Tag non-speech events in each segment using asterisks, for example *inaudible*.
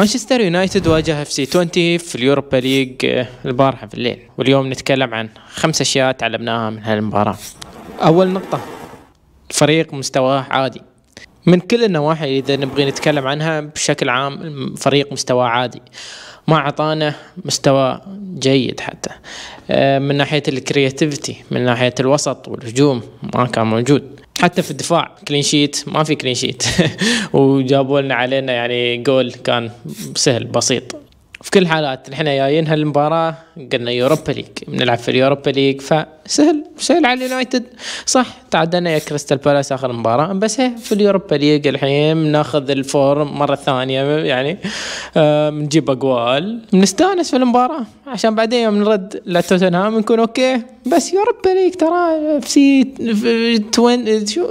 مانشستر يونايتد واجه اف سي 20 في اليوروبا ليج آه، البارحه في الليل واليوم نتكلم عن خمس اشياء تعلمناها من هالمباراه اول نقطه فريق مستواه عادي من كل النواحي اذا نبغي نتكلم عنها بشكل عام فريق مستواه عادي ما اعطانا مستوى جيد حتى آه، من ناحيه الكرياتيفيتي من ناحيه الوسط والهجوم ما كان موجود حتى في الدفاع كلين شيت ما في كلين شيت *laughs* وجابوا لنا علينا يعني جول كان سهل بسيط في كل الحالات نحن جايين هالمباراة قلنا يوروبا ليج بنلعب في اليوروبا ليج فسهل سهل على اليونايتد صح تعادلنا يا كريستال بالاس اخر مباراة بس هي إيه، في اليوروبا ليج الحين ناخذ الفورم مرة ثانية يعني آه، بنجيب اقوال بنستانس في المباراة عشان بعدين يوم نرد لتوتنهام نكون اوكي بس يوروبا ليج ترى اف سي توين شو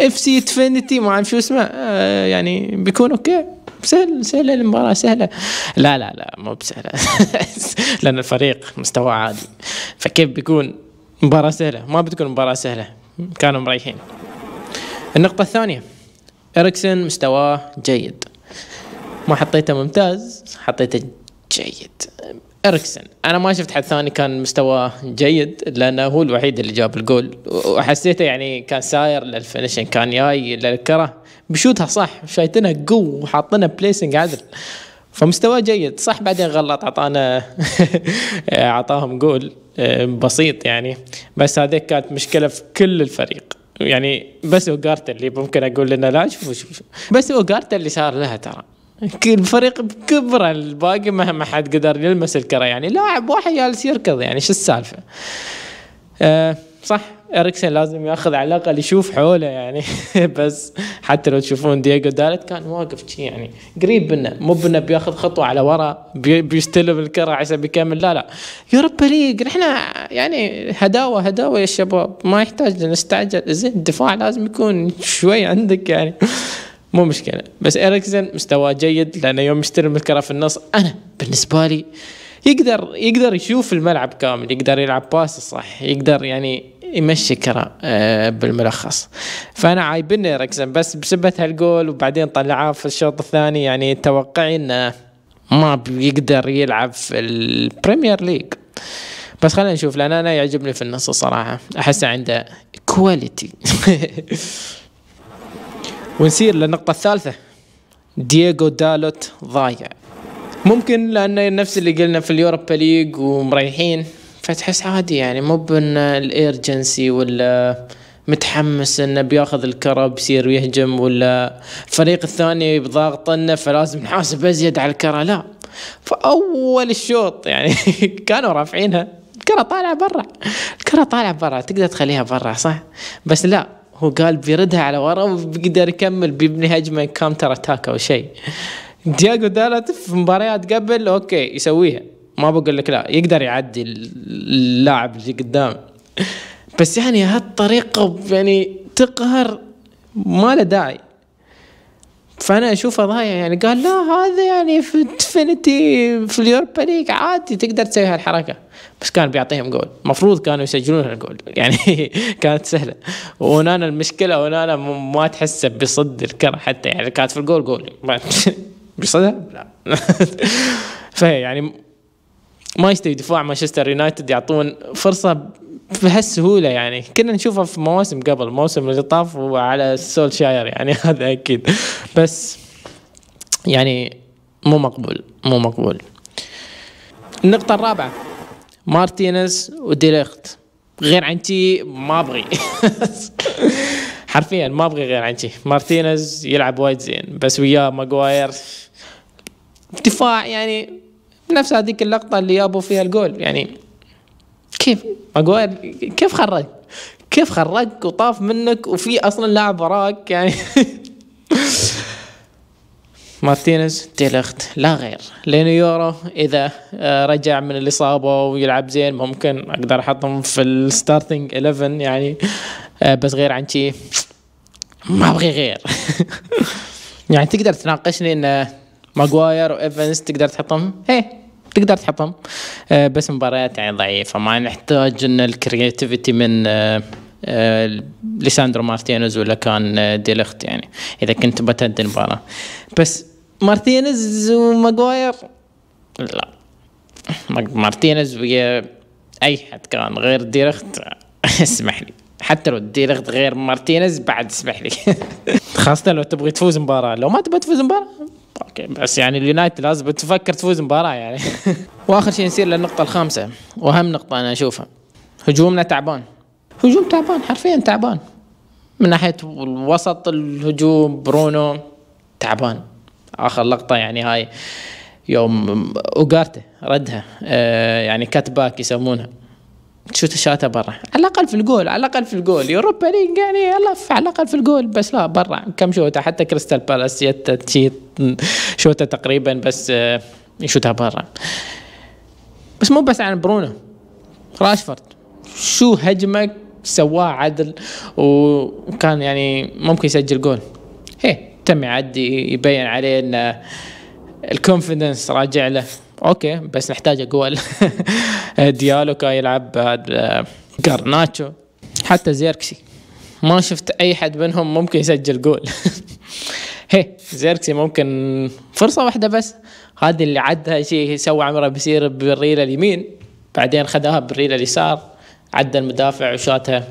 اف سي تفينيتي ما اعرف شو اسمه آه، يعني بيكون اوكي سهل سهلة المباراة سهلة لا لا لا مو بسهلة *laughs* لأن الفريق مستوى عادي فكيف بيكون مباراة سهلة ما بتكون مباراة سهلة كانوا مريحين النقطة الثانية إريكسن مستواه جيد ما حطيته ممتاز حطيته جيد اريكسن انا ما شفت حد ثاني كان مستواه جيد لانه هو الوحيد اللي جاب الجول وحسيته يعني كان ساير للفينشن كان جاي للكره بشوتها صح شايتينها قو وحاطينها بليسنج عدل فمستواه جيد صح بعدين غلط اعطانا *laughs* اعطاهم جول آه، بسيط يعني بس هذيك كانت مشكله في كل الفريق يعني بس اوغارتا اللي ممكن اقول لنا لا شوفوا شوفوا بس اوغارتا اللي صار لها ترى الفريق بكبره الباقي ما حد قدر يلمس الكره يعني لاعب واحد جالس يركض يعني شو السالفه أه صح اريكسن لازم ياخذ على الاقل يشوف حوله يعني *laughs* بس حتى لو تشوفون دييغو دالت كان واقف شي يعني قريب منه مو بنا بياخذ خطوه على ورا بيستلم الكره عسى بيكمل لا لا يوروبا ليج نحن يعني هداوه هداوه يا شباب ما يحتاج نستعجل زين الدفاع لازم يكون شوي عندك يعني مو مشكله بس اريكسن مستواه جيد لانه يوم يستلم الكره في النص انا بالنسبه لي يقدر يقدر يشوف الملعب كامل يقدر يلعب باس صح يقدر يعني يمشي كرة آه، بالملخص فانا عايبني اريكسن بس بسبة هالجول وبعدين طلعه في الشوط الثاني يعني توقعي انه ما بيقدر يلعب في البريمير ليج بس خلينا نشوف لان انا يعجبني في النص الصراحه احسه عنده كواليتي *laughs* ونسير للنقطة الثالثة دييغو دالوت ضايع ممكن لأنه نفس اللي قلنا في اليوروبا ليج ومريحين فتحس عادي يعني مو بان الايرجنسي ولا متحمس انه بياخذ الكره بيصير ويهجم ولا الفريق الثاني بضاغطنا فلازم نحاسب ازيد على الكره لا فاول الشوط يعني *laughs* كانوا رافعينها الكره طالعه برا الكره طالعه برا تقدر تخليها برا صح بس لا هو قال بيردها على ورا وبيقدر يكمل بيبني هجمه كاونتر اتاك او شيء دياغو دالت في مباريات قبل اوكي يسويها ما بقول لك لا يقدر يعدي اللاعب اللي قدام بس يعني هالطريقه يعني تقهر ما له داعي فانا اشوفه ضايع يعني قال لا هذا يعني في انفنتي في اليوروبا ليج عادي تقدر تسوي هالحركه بس كان بيعطيهم جول المفروض كانوا يسجلون هالجول *laughs* يعني كانت سهله ونانا المشكله ونانا ما تحسه بصد الكره حتى يعني كانت في الجول جول *laughs* بصدها لا *laughs* فهي يعني ما يستوي دفاع مانشستر يونايتد يعطون فرصه بهالسهوله يعني كنا نشوفها في مواسم قبل موسم اللي طاف وعلى سولشاير يعني *laughs* هذا اكيد بس يعني مو مقبول مو مقبول النقطة الرابعة مارتينيز وديليخت غير عن ما ابغي *laughs* حرفيا ما ابغي غير عن مارتينيز يلعب وايد زين بس وياه ماجواير دفاع يعني نفس هذيك اللقطة اللي جابوا فيها الجول يعني كيف ماجواير كيف خرج كيف خرجك وطاف منك وفي اصلا لاعب وراك يعني *laughs* مارتينيز تيلخت لا غير لانه يورو اذا آه، رجع من الاصابه ويلعب زين ممكن اقدر احطهم في الستارتنج 11 يعني آه، بس غير عن شي ما ابغي غير *laughs* يعني تقدر تناقشني ان ماجواير وايفنز تقدر تحطهم ايه تقدر تحطهم آه، بس مباريات يعني ضعيفه ما نحتاج ان الكرياتيفيتي من آه، آه، ليساندرو مارتينيز ولا كان ديلخت يعني اذا كنت بتهدي المباراه بس مارتينيز وماجواير لا مارتينيز ويا اي حد كان غير ديلخت *laughs* اسمح لي حتى لو ديلخت غير مارتينيز بعد اسمح لي *laughs* خاصه لو تبغي تفوز مباراه لو ما تبغى تفوز مباراه اوكي بس يعني اليونايتد لازم تفكر تفوز مباراه يعني *laughs* واخر شيء نصير للنقطه الخامسه واهم نقطه انا اشوفها هجومنا تعبان هجوم تعبان حرفيا تعبان من ناحيه وسط الهجوم برونو تعبان اخر لقطه يعني هاي يوم اوغارتي ردها آه يعني كات باك يسمونها شو الشوطه برا على الاقل في الجول على الاقل في الجول يوروبا ليج يعني يلا على الاقل في الجول بس لا برا كم شوطه حتى كريستال بالاس جت شي شوطه تقريبا بس آه، يشوتها برا بس مو بس عن برونو راشفورد شو هجمه سواه عدل وكان يعني ممكن يسجل جول هي تم يعدي يبين عليه ان الكونفدنس راجع له اوكي بس نحتاج اقول *laughs* ديالو كان يلعب بعد آه، جارناتشو حتى زيركسي ما شفت اي حد منهم ممكن يسجل جول *laughs* هي زيركسي ممكن فرصه واحده بس هذه اللي عدها شيء سوى عمره بيصير بالريله اليمين بعدين خذاها بالريله اليسار عدى المدافع وشاتها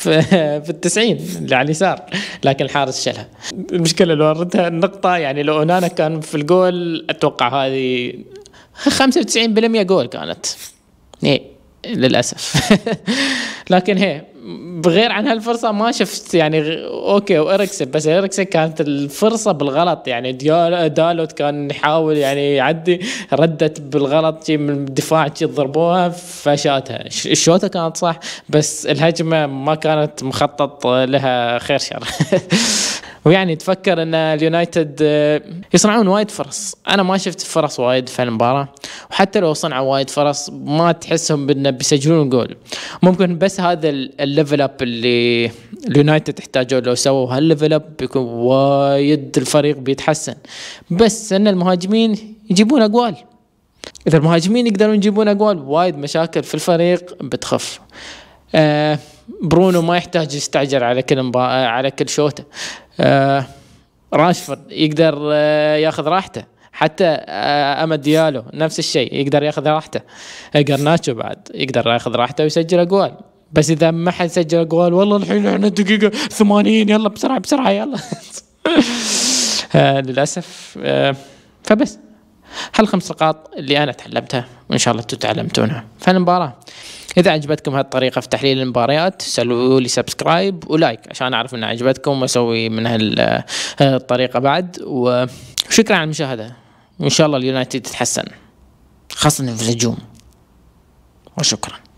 *laughs* في, التسعين اللي على اليسار لكن الحارس شالها المشكله لو ردها النقطه يعني لو اونانا كان في الجول اتوقع هذه 95% جول كانت ايه للاسف *laughs* لكن هي بغير عن هالفرصه ما شفت يعني اوكي واريكسن بس اريكسن كانت الفرصه بالغلط يعني دالوت كان يحاول يعني يعدي ردت بالغلط من الدفاع ضربوها فشاتها الشوطه كانت صح بس الهجمه ما كانت مخطط لها خير شر *laughs* ويعني تفكر ان اليونايتد آه، يصنعون وايد فرص انا ما شفت فرص وايد في المباراه وحتى لو صنعوا وايد فرص ما تحسهم بانه بيسجلون جول ممكن بس هذا الليفل اب اللي اليونايتد تحتاجه لو سووا هالليفل اب بيكون وايد الفريق بيتحسن بس ان المهاجمين يجيبون اقوال اذا المهاجمين يقدرون يجيبون اقوال وايد مشاكل في الفريق بتخف آه برونو ما يحتاج يستعجل على كل مبا... على كل شوطه آه، راشفورد يقدر آه، ياخذ راحته حتى آه، امد ديالو نفس الشيء يقدر ياخذ راحته قرناتشو بعد يقدر ياخذ راحته ويسجل اجوال بس اذا ما حد سجل اجوال والله الحين احنا دقيقه 80 يلا بسرعه بسرعه يلا *laughs* للاسف فبس هالخمس نقاط اللي انا تعلمتها وان شاء الله انتم تعلمتونها فالمباراه اذا عجبتكم هالطريقه في تحليل المباريات سووا لي سبسكرايب ولايك عشان اعرف ان عجبتكم واسوي من هالطريقه آه، بعد وشكرا على المشاهده وان شاء الله اليونايتد تتحسن خاصه في الهجوم وشكرا